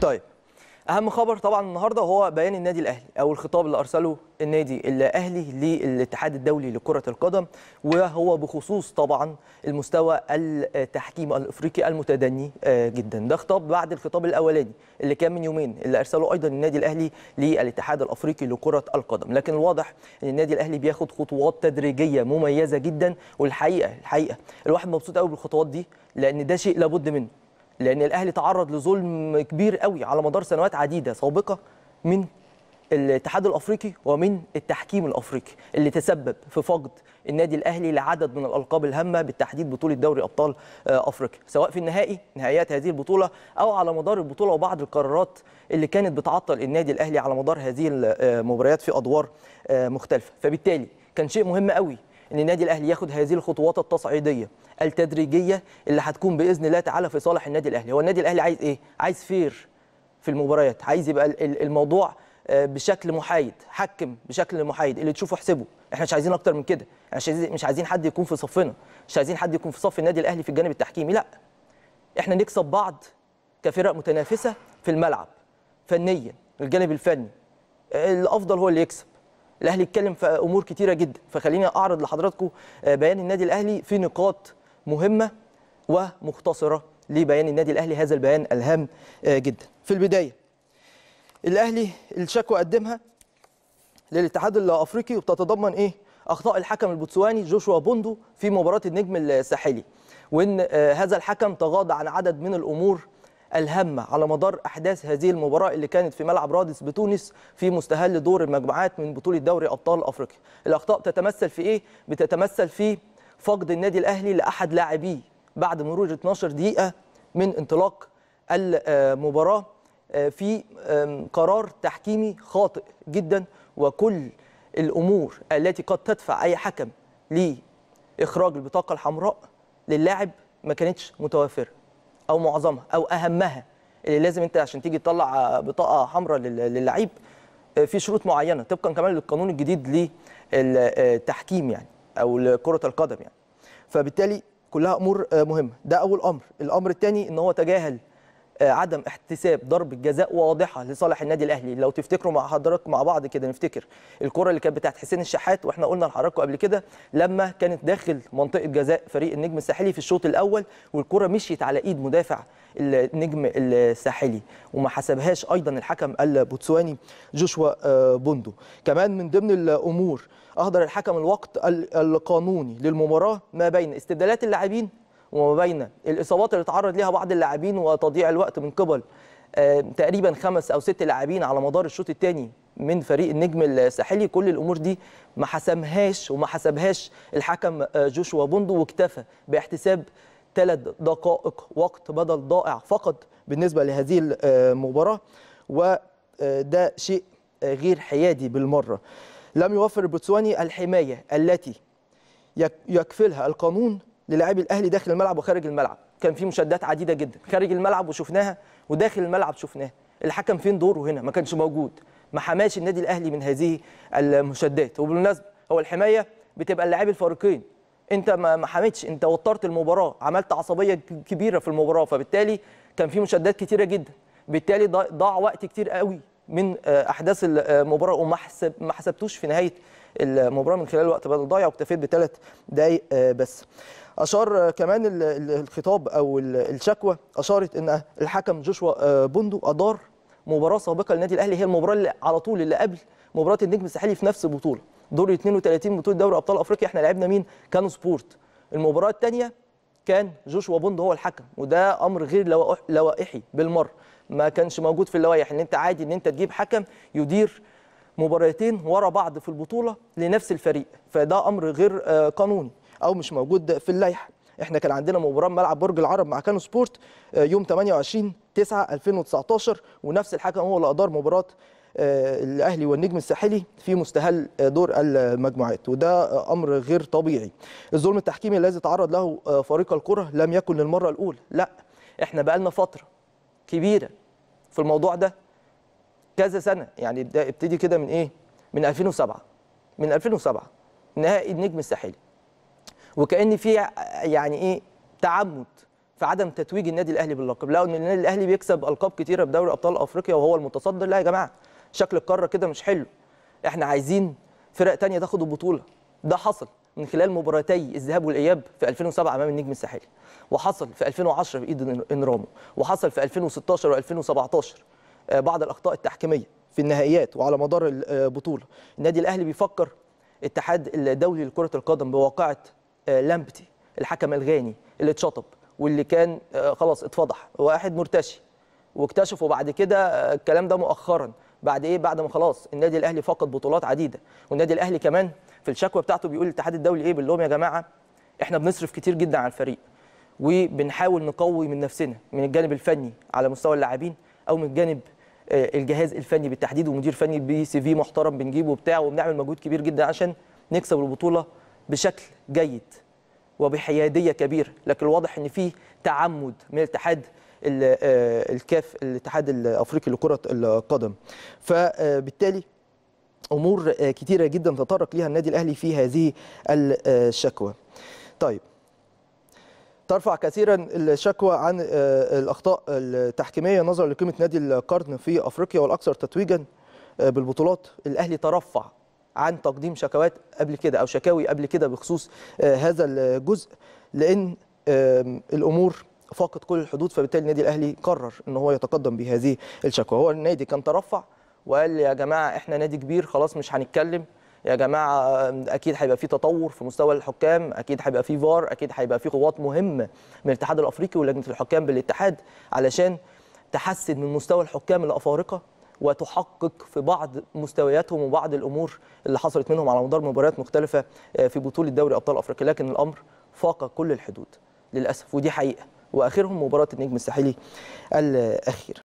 طيب اهم خبر طبعا النهارده هو بيان النادي الاهلي او الخطاب اللي ارسله النادي الاهلي للاتحاد الدولي لكره القدم وهو بخصوص طبعا المستوى التحكيم الافريقي المتدني آه، جدا ده خطاب بعد الخطاب الاولاني اللي كان من يومين اللي ارسله ايضا النادي الاهلي للاتحاد الافريقي لكره القدم لكن الواضح ان النادي الاهلي بياخد خطوات تدريجيه مميزه جدا والحقيقه الحقيقه الواحد مبسوط قوي بالخطوات دي لان ده شيء لابد منه لان الاهلي تعرض لظلم كبير قوي على مدار سنوات عديده سابقه من الاتحاد الافريقي ومن التحكيم الافريقي اللي تسبب في فقد النادي الاهلي لعدد من الالقاب الهامه بالتحديد بطوله دوري ابطال آه، افريقيا سواء في النهائي نهائيات هذه البطوله او على مدار البطوله وبعض القرارات اللي كانت بتعطل النادي الاهلي على مدار هذه المباريات آه، في ادوار آه، مختلفه فبالتالي كان شيء مهم قوي ان النادي الاهلي ياخد هذه الخطوات التصعيديه التدريجيه اللي هتكون باذن الله تعالى في صالح النادي الاهلي هو النادي الاهلي عايز ايه عايز فير في المباريات عايز يبقى الموضوع آه، بشكل محايد حكم بشكل محايد اللي تشوفه احسبه احنا مش عايزين اكتر من كده احنا مش عايزين حد يكون في صفنا مش عايزين حد يكون في صف النادي الاهلي في الجانب التحكيمي لا احنا نكسب بعض كفرق متنافسه في الملعب فنيا الجانب الفني آه، الافضل هو اللي يكسب الاهلي اتكلم في امور كتيره جدا فخليني اعرض لحضراتكم آه، بيان النادي الاهلي في نقاط مهمه ومختصره لبيان النادي الاهلي هذا البيان الهام آه، جدا في البدايه الاهلي الشكوى قدمها للاتحاد الافريقي وبتتضمن ايه اخطاء الحكم البوتسواني جوشوا بوندو في مباراه النجم الساحلي وان آه، هذا الحكم تغاضى عن عدد من الامور الهامة على مدار أحداث هذه المباراة اللي كانت في ملعب رادس بتونس في مستهل دور المجموعات من بطولة دوري أبطال أفريقيا الأخطاء تتمثل في إيه؟ بتتمثل في فقد النادي الأهلي لأحد لاعبيه بعد مرور 12 دقيقة من انطلاق المباراة آه، في قرار تحكيمي خاطئ جدا وكل الأمور التي قد تدفع أي حكم لإخراج البطاقة الحمراء للاعب ما كانتش متوافرة او معظمها او اهمها اللي لازم انت عشان تيجي تطلع بطاقه حمراء للعيب آه، في شروط معينه طبقا كمان للقانون الجديد للتحكيم آه، يعني او لكره القدم يعني فبالتالي كلها امور آه، مهمه ده اول امر الامر الثاني ان هو تجاهل آه، عدم احتساب ضربه جزاء واضحه لصالح النادي الاهلي لو تفتكروا مع حضرتك مع بعض كده نفتكر الكره اللي كانت بتاعت حسين الشحات واحنا قلنا لحضراتكم قبل كده لما كانت داخل منطقه جزاء فريق النجم الساحلي في الشوط الاول والكره مشيت على ايد مدافع النجم الساحلي وما حسبهاش ايضا الحكم البوتسواني جوشوا آه، بوندو كمان من ضمن الامور اهدر الحكم الوقت القانوني للمباراه ما بين استبدالات اللاعبين وما بين الاصابات اللي تعرض ليها بعض اللاعبين وتضييع الوقت من قبل آه، تقريبا خمس او ست لاعبين على مدار الشوط الثاني من فريق النجم الساحلي كل الامور دي ما حسمهاش وما حسبهاش الحكم آه، جوشوا بوندو واكتفى باحتساب ثلاث دقائق وقت بدل ضائع فقط بالنسبه لهذه المباراه آه، وده شيء غير حيادي بالمره لم يوفر البوتسواني الحمايه التي يكفلها القانون للاعبي الاهلي داخل الملعب وخارج الملعب كان في مشادات عديده جدا خارج الملعب وشفناها وداخل الملعب شفناها الحكم فين دوره هنا ما كانش موجود ما حماش النادي الاهلي من هذه المشادات وبالمناسبه هو الحمايه بتبقى اللاعب الفريقين انت ما حميتش انت وترت المباراه عملت عصبيه كبيره في المباراه فبالتالي كان في مشادات كتيره جدا بالتالي ضاع وقت كتير قوي من آه، احداث آه، المباراه وما حسب ما حسبتوش في نهايه المباراه من خلال وقت بدل ضايع واكتفيت بثلاث دقائق آه، بس اشار آه، كمان الخطاب او الشكوى اشارت ان الحكم جوشوا آه، بوندو ادار مباراه سابقه للنادي الاهلي هي المباراه اللي على طول اللي قبل مباراه النجم الساحلي في نفس البطوله دور 32 بطوله دوري ابطال افريقيا احنا لعبنا مين كانوا سبورت المباراه الثانيه كان جوشوا بوندو هو الحكم وده امر غير لوائحي بالمره ما كانش موجود في اللوائح ان انت عادي ان انت تجيب حكم يدير مباراتين ورا بعض في البطوله لنفس الفريق فده امر غير آه، قانوني او مش موجود في اللائحه احنا كان عندنا مباراه ملعب برج العرب مع كانو سبورت آه، يوم 28 9 2019 ونفس الحكم هو اللي ادار مباراه آه، الاهلي والنجم الساحلي في مستهل دور المجموعات وده امر غير طبيعي الظلم التحكيمي الذي تعرض له فريق الكره لم يكن للمره الاولى لا احنا بقالنا فتره كبيره في الموضوع ده كذا سنه يعني ابتدي كده من ايه من 2007 من 2007 نهائي النجم الساحلي وكان في يعني ايه تعمد في عدم تتويج النادي الاهلي باللقب لو ان النادي الاهلي بيكسب القاب كتيره بدوري ابطال افريقيا وهو المتصدر لا يا جماعه شكل القاره كده مش حلو احنا عايزين فرق تانية تاخد البطوله ده حصل من خلال مباراتي الذهاب والاياب في 2007 امام النجم الساحلي وحصل في 2010 في ايد انرامو وحصل في 2016 و2017 آه، بعض الاخطاء التحكيميه في النهائيات وعلى مدار البطوله آه، النادي الاهلي بيفكر الاتحاد الدولي لكره القدم بواقعه آه، لامبتي الحكم الغاني اللي اتشطب واللي كان خلاص اتفضح واحد مرتشي واكتشفوا بعد كده الكلام ده مؤخرا بعد ايه بعد ما خلاص النادي الاهلي فقد بطولات عديده والنادي الاهلي كمان في الشكوى بتاعته بيقول الاتحاد الدولي ايه بيقول لهم يا جماعه احنا بنصرف كتير جدا على الفريق وبنحاول نقوي من نفسنا من الجانب الفني على مستوى اللاعبين او من الجانب آه، الجهاز الفني بالتحديد ومدير فني بي سي في محترم بنجيبه وبتاع وبنعمل مجهود كبير جدا عشان نكسب البطوله بشكل جيد وبحياديه كبيره لكن الواضح ان في تعمد من الاتحاد آه، الكاف الاتحاد الافريقي لكره القدم فبالتالي امور كثيره جدا تطرق ليها النادي الاهلي في هذه الشكوى طيب ترفع كثيرا الشكوى عن آه، الاخطاء التحكيميه نظرا لقيمه نادي القرن في افريقيا والاكثر تتويجا آه، بالبطولات الاهلي ترفع عن تقديم شكوات قبل كده او شكاوي قبل كده بخصوص آه، هذا الجزء لان الامور فاقت كل الحدود فبالتالي النادي الاهلي قرر ان هو يتقدم بهذه الشكوى هو النادي كان ترفع وقال يا جماعه احنا نادي كبير خلاص مش هنتكلم يا جماعه اكيد هيبقى في تطور في مستوى الحكام اكيد هيبقى في فار اكيد هيبقى في قوات مهمه من الاتحاد الافريقي ولجنه الحكام بالاتحاد علشان تحسن من مستوى الحكام الافارقه وتحقق في بعض مستوياتهم وبعض الامور اللي حصلت منهم على مدار مباريات مختلفه آه، في بطوله دوري ابطال افريقيا لكن الامر فاق كل الحدود للاسف ودي حقيقه واخرهم مباراه النجم الساحلي الاخير